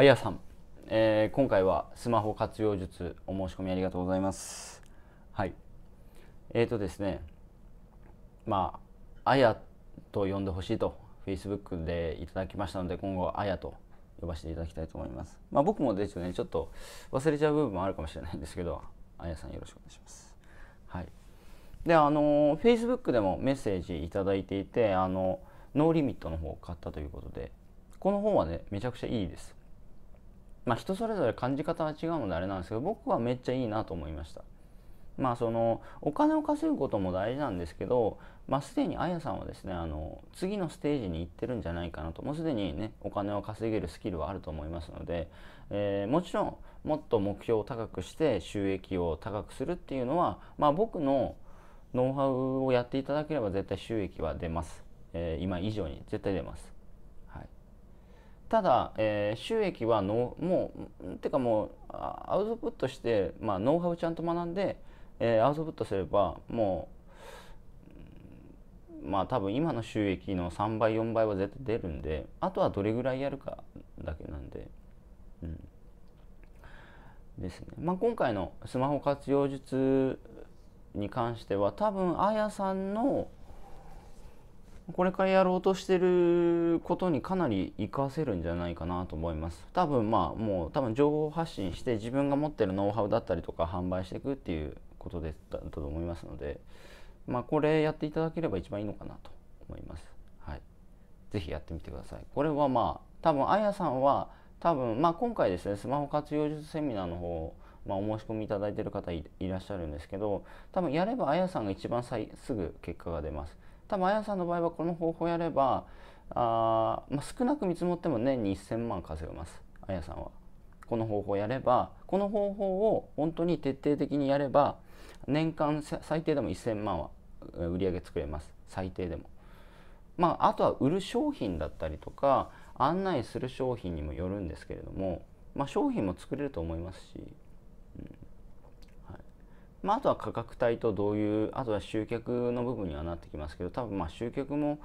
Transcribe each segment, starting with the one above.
あやさん、えー、今回はスマホ活用術お申し込みありがとうございます。はい。えっ、ー、とですね、まあ、あやと呼んでほしいと、Facebook でいただきましたので、今後、はあやと呼ばせていただきたいと思います。まあ、僕もですね、ちょっと忘れちゃう部分もあるかもしれないんですけど、あやさんよろしくお願いします。はい。で、あの、Facebook でもメッセージいただいていて、あの、ノーリミットの方を買ったということで、この本はね、めちゃくちゃいいです。まあ、人それぞれ感じ方は違うのであれなんですけど僕はめっちゃいいなと思いました。まあそのお金を稼ぐことも大事なんですけど、まあ、すでにあやさんはですねあの次のステージに行ってるんじゃないかなともうすでにねお金を稼げるスキルはあると思いますので、えー、もちろんもっと目標を高くして収益を高くするっていうのは、まあ、僕のノウハウをやっていただければ絶対収益は出ます、えー、今以上に絶対出ますただ、えー、収益はのもうてかもうアウトプットして、まあ、ノウハウちゃんと学んで、えー、アウトプットすればもうまあ多分今の収益の3倍4倍は絶対出るんであとはどれぐらいやるかだけなんで、うん、ですね、まあ、今回のスマホ活用術に関しては多分あやさんのこれからやろうとしてることにかなり活かせるんじゃないかなと思います多分まあもう多分情報発信して自分が持ってるノウハウだったりとか販売していくっていうことだったと思いますのでまあこれやっていただければ一番いいのかなと思いますはい是非やってみてくださいこれはまあ多分あやさんは多分まあ今回ですねスマホ活用術セミナーの方まあ、お申し込みいただいてる方いらっしゃるんですけど多分やればあやさんが一番さいすぐ結果が出ます多分あやさんの場合はこの方法やればあ、まあ、少なく見積もっても年に1000万稼げますあやさんは。この方法やればこの方法を本当に徹底的にやれば年間最低でも1,000万は売り上げ作れます最低でも。まあ、あとは売る商品だったりとか案内する商品にもよるんですけれども、まあ、商品も作れると思いますしまあ、あとは価格帯とどういうあとは集客の部分にはなってきますけど多分まあ集客も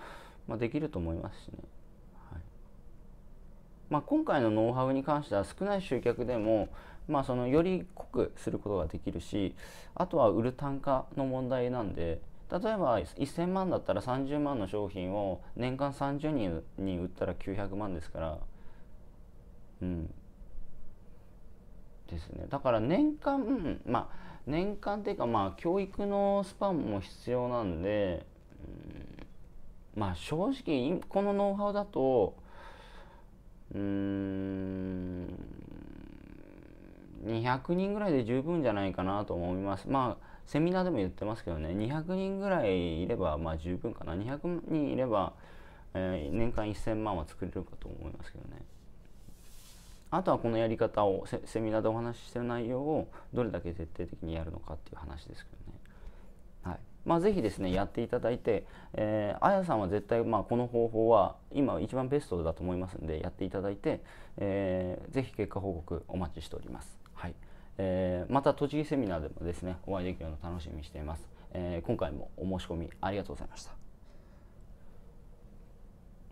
まあできると思いますしね、はいまあ、今回のノウハウに関しては少ない集客でも、まあ、そのより濃くすることができるしあとは売る単価の問題なんで例えば1000万だったら30万の商品を年間30人に売ったら900万ですからうんですねだから年間まあ年間っていうかまあ教育のスパンも必要なんで、うん、まあ正直このノウハウだとうん200人ぐらいで十分じゃないかなと思います。まあセミナーでも言ってますけどね200人ぐらいいればまあ十分かな200人いれば、えー、年間1000万は作れるかと思いますけどねあとはこのやり方をセミナーでお話ししてる内容をどれだけ徹底的にやるのかっていう話ですけどね。はいまあ、ぜひですねやっていただいて、えー、あやさんは絶対、まあ、この方法は今一番ベストだと思いますんでやっていただいて、えー、ぜひ結果報告お待ちしております。はいえー、また栃木セミナーでもですねお会いできるの楽しみにしています。え今回もお申し込みありがとうございました。